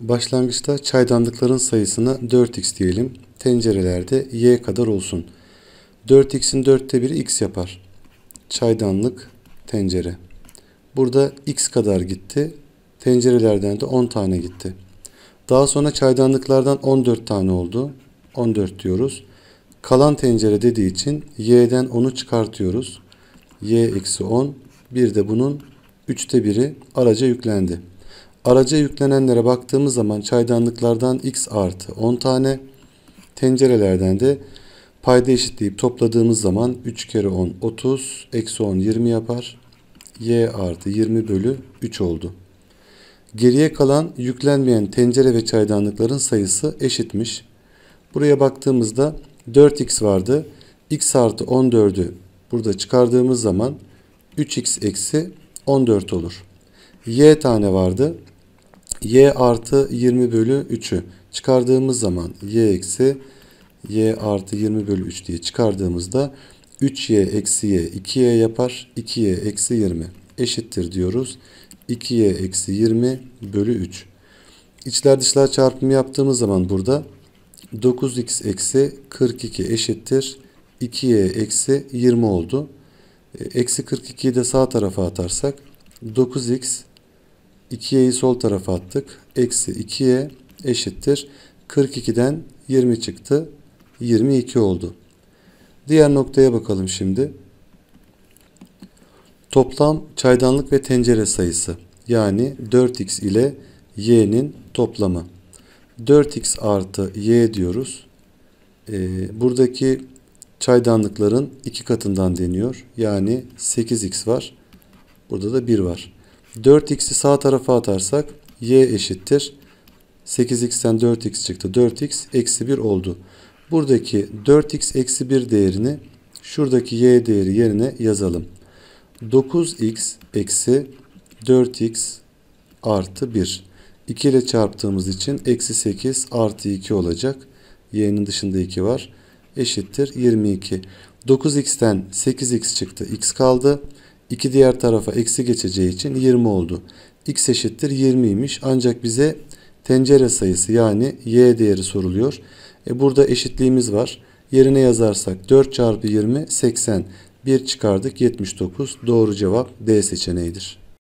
Başlangıçta çaydanlıkların sayısına 4x diyelim. Tencerelerde y kadar olsun. 4x'in 4'te 1'i x yapar. Çaydanlık, tencere. Burada x kadar gitti. Tencerelerden de 10 tane gitti. Daha sonra çaydanlıklardan 14 tane oldu. 14 diyoruz. Kalan tencere dediği için y'den 10'u çıkartıyoruz. y eksi 10. Bir de bunun 3'te 1'i araca yüklendi. Araca yüklenenlere baktığımız zaman çaydanlıklardan x artı 10 tane, tencerelerden de payda eşitleyip topladığımız zaman 3 kere 10 30, eksi 10 20 yapar. y artı 20 bölü 3 oldu. Geriye kalan yüklenmeyen tencere ve çaydanlıkların sayısı eşitmiş. Buraya baktığımızda 4x vardı. x artı 14'ü burada çıkardığımız zaman 3x eksi 14 olur. y tane vardı y artı 20 bölü 3'ü çıkardığımız zaman y eksi y artı 20 bölü 3 diye çıkardığımızda 3y eksi y 2y yapar. 2y eksi 20 eşittir diyoruz. 2y eksi 20 bölü 3. İçler dışlar çarpımı yaptığımız zaman burada 9x eksi 42 eşittir. 2y eksi 20 oldu. E, eksi 42'yi de sağ tarafa atarsak 9x 2y'yi sol tarafa attık. Eksi 2y eşittir. 42'den 20 çıktı. 22 oldu. Diğer noktaya bakalım şimdi. Toplam çaydanlık ve tencere sayısı yani 4x ile y'nin toplamı. 4x artı y diyoruz. Ee, buradaki çaydanlıkların iki katından deniyor. Yani 8x var. Burada da 1 var. 4x'i sağ tarafa atarsak y eşittir. 8x'ten 4x çıktı. 4x eksi 1 oldu. Buradaki 4x eksi 1 değerini şuradaki y değeri yerine yazalım. 9x eksi 4x artı 1. 2 ile çarptığımız için eksi 8 artı 2 olacak. Y'nin dışında 2 var. Eşittir 22. 9x'ten 8x çıktı. x kaldı. 2 diğer tarafa eksi geçeceği için 20 oldu. X eşittir 20 20'ymiş ancak bize tencere sayısı yani Y değeri soruluyor. E burada eşitliğimiz var. Yerine yazarsak 4 çarpı 20 80. 1 çıkardık 79. Doğru cevap D seçeneğidir.